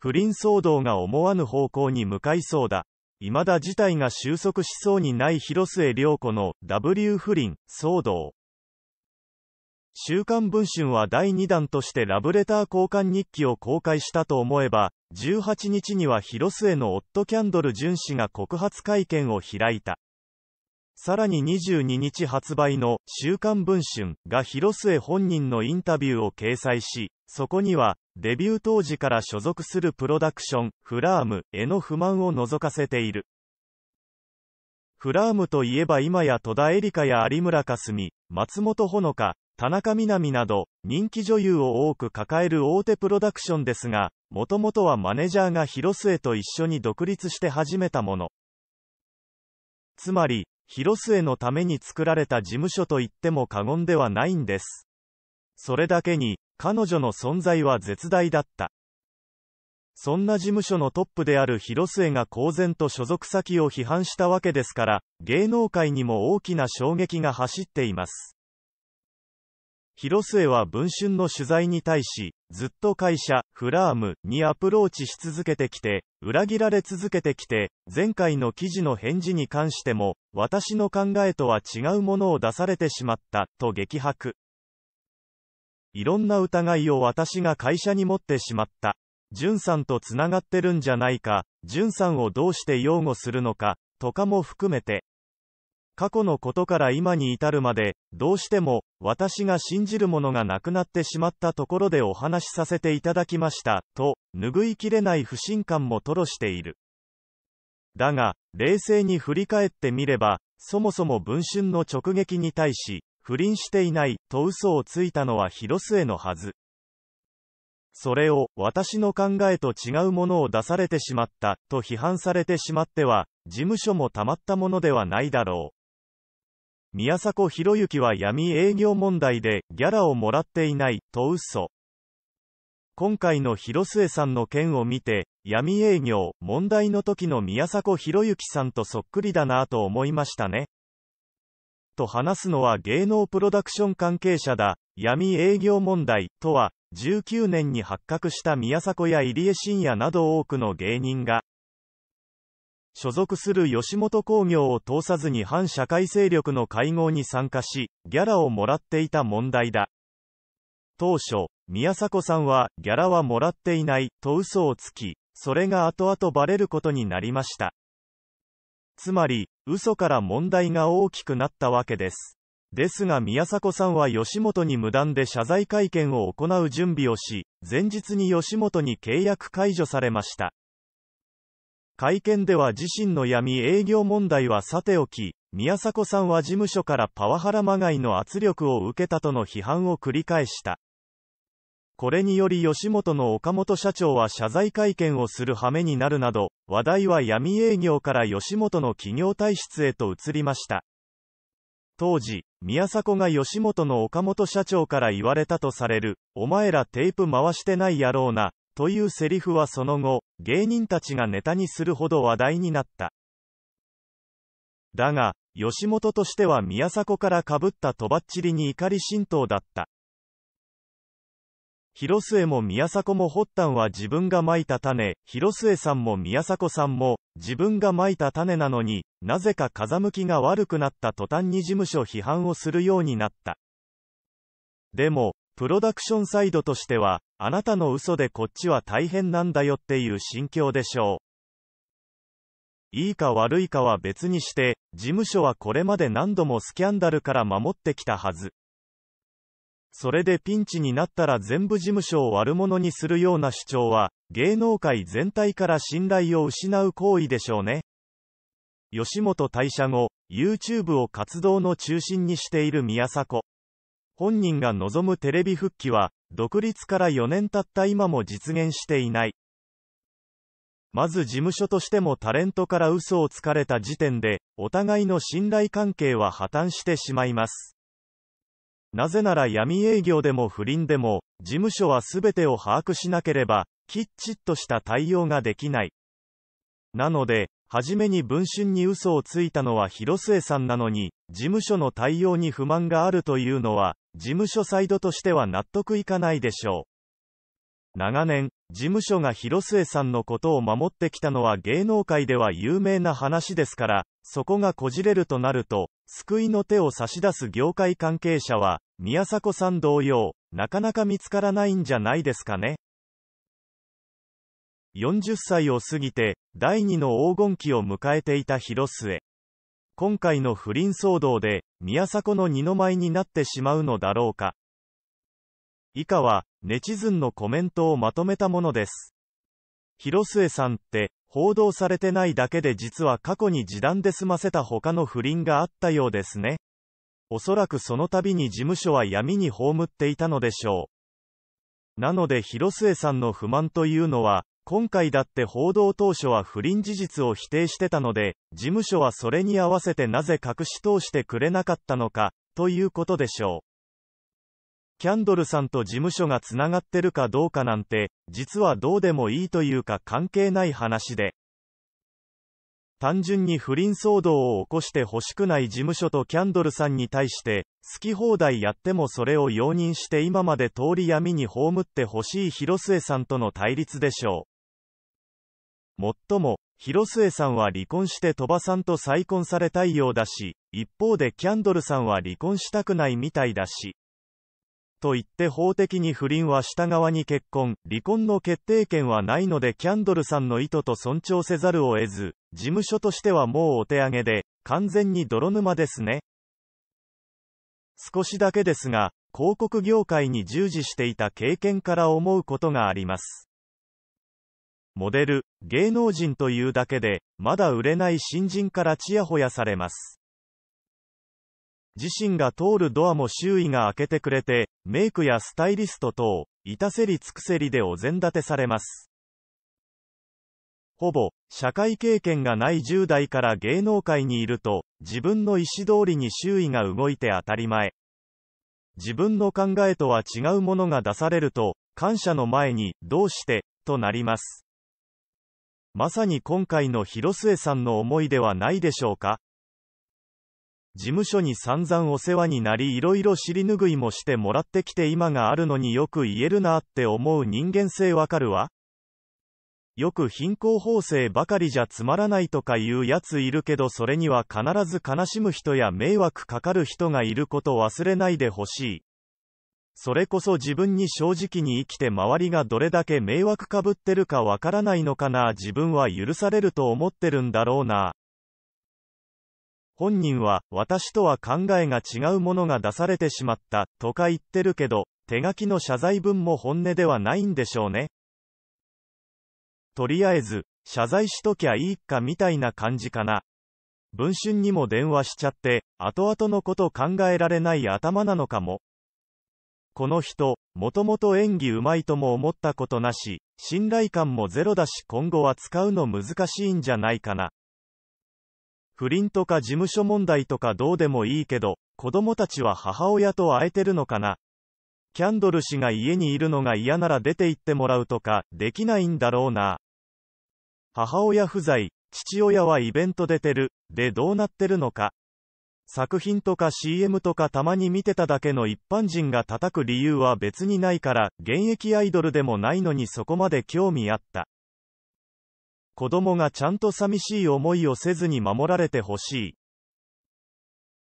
不倫騒動が思わぬ方向に向かいそうだ。未だ事態が収束しそうにない広末涼子の W 不倫騒動。週刊文春は第2弾としてラブレター交換日記を公開したと思えば、18日には広末の夫キャンドル淳氏が告発会見を開いた。さらに22日発売の週刊文春が広末本人のインタビューを掲載し、そこには、デビュー当時から所属するプロダクション、フラームへの不満を覗かせている。フラームといえば今や戸田恵梨香や有村架純、松本穂香、田中みな実など、人気女優を多く抱える大手プロダクションですが、もともとはマネジャーが広末と一緒に独立して始めたもの。つまり、広末のために作られた事務所と言っても過言ではないんです。それだけに、彼女の存在は絶大だった。そんな事務所のトップである広末が公然と所属先を批判したわけですから、芸能界にも大きな衝撃が走っています。広末は文春の取材に対し、ずっと会社、フラームにアプローチし続けてきて、裏切られ続けてきて、前回の記事の返事に関しても、私の考えとは違うものを出されてしまった、と激白。いろんな疑いを私が会社に持ってしまった。淳さんと繋がってるんじゃないか、淳さんをどうして擁護するのか、とかも含めて。過去のことから今に至るまで、どうしても、私が信じるものがなくなってしまったところでお話しさせていただきました、と、拭いきれない不信感も吐露している。だが、冷静に振り返ってみれば、そもそも文春の直撃に対し、不倫していない、と嘘をついたのは広末のはず。それを、私の考えと違うものを出されてしまった、と批判されてしまっては、事務所もたまったものではないだろう。宮迫博之は闇営業問題でギャラをもらっていないと嘘今回の広末さんの件を見て闇営業問題の時の宮迫博之さんとそっくりだなと思いましたねと話すのは芸能プロダクション関係者だ闇営業問題とは19年に発覚した宮迫や入江真也など多くの芸人が所属する吉本興業を通さずに反社会勢力の会合に参加し、ギャラをもらっていた問題だ。当初、宮迫さんは、ギャラはもらっていない、と嘘をつき、それが後々バレることになりました。つまり、嘘から問題が大きくなったわけです。ですが宮迫さんは吉本に無断で謝罪会見を行う準備をし、前日に吉本に契約解除されました。会見では自身の闇営業問題はさておき、宮迫さんは事務所からパワハラまがいの圧力を受けたとの批判を繰り返した。これにより吉本の岡本社長は謝罪会見をする羽目になるなど、話題は闇営業から吉本の企業体質へと移りました。当時、宮迫が吉本の岡本社長から言われたとされる、お前らテープ回してないやろうな、というセリフはその後、芸人たちがネタにするほど話題になった。だが、吉本としては宮迫からかぶったとばっちりに怒り心頭だった。広末も宮迫も発端は自分が蒔いた種、広末さんも宮迫さんも、自分が蒔いた種なのに、なぜか風向きが悪くなった途端に事務所批判をするようになった。でも、プロダクションサイドとしては、あなたの嘘でこっちは大変なんだよっていう心境でしょう。いいか悪いかは別にして、事務所はこれまで何度もスキャンダルから守ってきたはず。それでピンチになったら全部事務所を悪者にするような主張は、芸能界全体から信頼を失う行為でしょうね。吉本退社後、YouTube を活動の中心にしている宮迫。本人が望むテレビ復帰は、独立から4年経った今も実現していない。まず事務所としてもタレントから嘘をつかれた時点で、お互いの信頼関係は破綻してしまいます。なぜなら闇営業でも不倫でも、事務所は全てを把握しなければ、きっちっとした対応ができない。なので、初めに文春に嘘をついたのは広末さんなのに、事務所の対応に不満があるというのは、事務所サイドとしては納得いかないでしょう。長年、事務所が広末さんのことを守ってきたのは芸能界では有名な話ですから、そこがこじれるとなると、救いの手を差し出す業界関係者は、宮迫さん同様、なかなか見つからないんじゃないですかね。40歳を過ぎて、第二の黄金期を迎えていた広末。今回の不倫騒動で、宮迫の二の舞になってしまうのだろうか。以下は、ネチズンのコメントをまとめたものです。広末さんって、報道されてないだけで実は過去に時短で済ませた他の不倫があったようですね。おそらくその度に事務所は闇に葬っていたのでしょう。なので広末さんの不満というのは、今回だって報道当初は不倫事実を否定してたので、事務所はそれに合わせてなぜ隠し通してくれなかったのか、ということでしょう。キャンドルさんと事務所がつながってるかどうかなんて、実はどうでもいいというか関係ない話で。単純に不倫騒動を起こして欲しくない事務所とキャンドルさんに対して、好き放題やってもそれを容認して今まで通り闇に葬ってほしい広末さんとの対立でしょう。もっとも、広末さんは離婚して鳥羽さんと再婚されたいようだし、一方でキャンドルさんは離婚したくないみたいだし。と言って法的に不倫はした側に結婚、離婚の決定権はないのでキャンドルさんの意図と尊重せざるを得ず、事務所としてはもうお手上げで、完全に泥沼ですね。少しだけですが、広告業界に従事していた経験から思うことがあります。モデル、芸能人というだけで、まだ売れない新人からちやほやされます。自身が通るドアも周囲が開けてくれて、メイクやスタイリスト等、いたせりつくせりでお膳立てされます。ほぼ、社会経験がない10代から芸能界にいると、自分の意思通りに周囲が動いて当たり前。自分の考えとは違うものが出されると、感謝の前に、どうして、となります。まさに今回の広末さんの思いではないでしょうか。事務所に散々お世話になりいろいろ尻拭いもしてもらってきて今があるのによく言えるなって思う人間性わかるわ。よく貧困法制ばかりじゃつまらないとか言うやついるけどそれには必ず悲しむ人や迷惑かかる人がいること忘れないでほしい。それこそ自分に正直に生きて周りがどれだけ迷惑かぶってるかわからないのかな自分は許されると思ってるんだろうな。本人は、私とは考えが違うものが出されてしまった、とか言ってるけど、手書きの謝罪文も本音ではないんでしょうね。とりあえず、謝罪しときゃいいかみたいな感じかな。文春にも電話しちゃって、後々のこと考えられない頭なのかも。この人、もともと演技うまいとも思ったことなし、信頼感もゼロだし今後は使うの難しいんじゃないかな。不倫とか事務所問題とかどうでもいいけど、子供たちは母親と会えてるのかな。キャンドル氏が家にいるのが嫌なら出て行ってもらうとか、できないんだろうな。母親不在、父親はイベント出てる、でどうなってるのか。作品とか CM とかたまに見てただけの一般人が叩く理由は別にないから、現役アイドルでもないのにそこまで興味あった。子供がちゃんと寂しい思いをせずに守られてほしい。